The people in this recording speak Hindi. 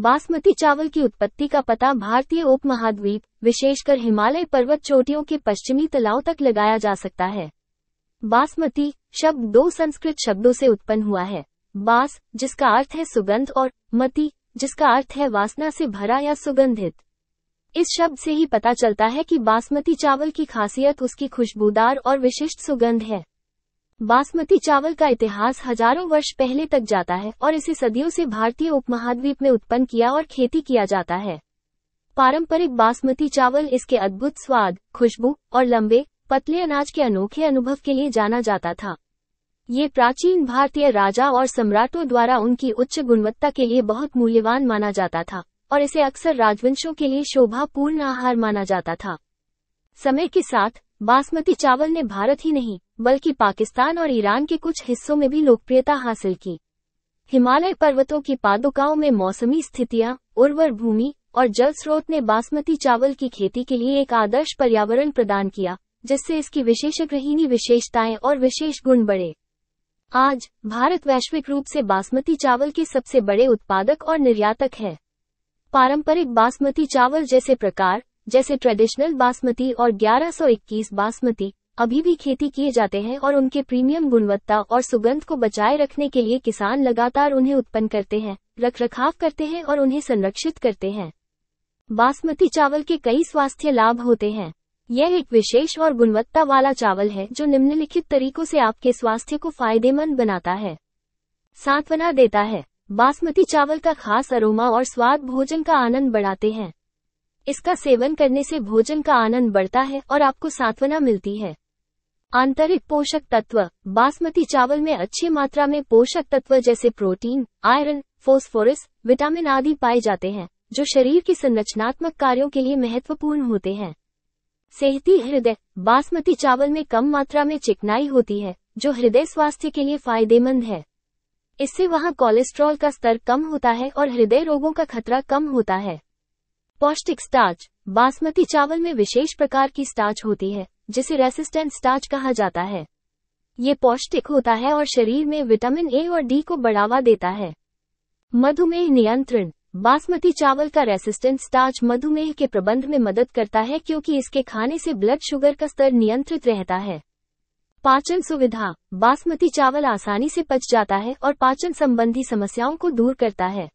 बासमती चावल की उत्पत्ति का पता भारतीय उप महाद्वीप विशेषकर हिमालय पर्वत चोटियों के पश्चिमी तलाव तक लगाया जा सकता है बासमती शब्द दो संस्कृत शब्दों से उत्पन्न हुआ है बास जिसका अर्थ है सुगंध और मती जिसका अर्थ है वासना से भरा या सुगंधित इस शब्द से ही पता चलता है कि बासमती चावल की खासियत उसकी खुशबूदार और विशिष्ट सुगंध है बासमती चावल का इतिहास हजारों वर्ष पहले तक जाता है और इसे सदियों से भारतीय उपमहाद्वीप में उत्पन्न किया और खेती किया जाता है पारंपरिक बासमती चावल इसके अद्भुत स्वाद खुशबू और लंबे पतले अनाज के अनोखे अनुभव के लिए जाना जाता था ये प्राचीन भारतीय राजा और सम्राटों द्वारा उनकी उच्च गुणवत्ता के लिए बहुत मूल्यवान माना जाता था और इसे अक्सर राजवंशों के लिए शोभापूर्ण आहार माना जाता था समय के साथ बासमती चावल ने भारत ही नहीं बल्कि पाकिस्तान और ईरान के कुछ हिस्सों में भी लोकप्रियता हासिल की हिमालय पर्वतों की पादुकाओं में मौसमी स्थितियां उर्वर भूमि और जल स्रोत ने बासमती चावल की खेती के लिए एक आदर्श पर्यावरण प्रदान किया जिससे इसकी विशेषग्रहिणी विशेषताएं और विशेष गुण बढ़े आज भारत वैश्विक रूप से बासमती चावल के सबसे बड़े उत्पादक और निर्यातक है पारंपरिक बासमती चावल जैसे प्रकार जैसे ट्रेडिशनल बासमती और 1121 बासमती अभी भी खेती किए जाते हैं और उनके प्रीमियम गुणवत्ता और सुगंध को बचाए रखने के लिए किसान लगातार उन्हें उत्पन्न करते हैं रख रखाव करते हैं और उन्हें संरक्षित करते हैं बासमती चावल के कई स्वास्थ्य लाभ होते हैं यह एक विशेष और गुणवत्ता वाला चावल है जो निम्नलिखित तरीकों से आपके स्वास्थ्य को फायदेमंद बनाता है सांत्वना देता है बासमती चावल का खास अरोमा और स्वाद भोजन का आनंद बढ़ाते हैं इसका सेवन करने से भोजन का आनंद बढ़ता है और आपको सांत्वना मिलती है आंतरिक पोषक तत्व बासमती चावल में अच्छी मात्रा में पोषक तत्व जैसे प्रोटीन आयरन फोस्फोरस विटामिन आदि पाए जाते हैं जो शरीर के संरचनात्मक कार्यों के लिए महत्वपूर्ण होते हैं सेहती हृदय बासमती चावल में कम मात्रा में चिकनाई होती है जो हृदय स्वास्थ्य के लिए फायदेमंद है इससे वहाँ कोलेस्ट्रॉल का स्तर कम होता है और हृदय रोगों का खतरा कम होता है पौष्टिक स्टार्च बासमती चावल में विशेष प्रकार की स्टार्च होती है जिसे रेसिस्टेंट स्टार्च कहा जाता है ये पौष्टिक होता है और शरीर में विटामिन ए और डी को बढ़ावा देता है मधुमेह नियंत्रण बासमती चावल का रेसिस्टेंट स्टार्च मधुमेह के प्रबंध में मदद करता है क्योंकि इसके खाने से ब्लड शुगर का स्तर नियंत्रित रहता है पाचन सुविधा बासमती चावल आसानी से पच जाता है और पाचन संबंधी समस्याओं को दूर करता है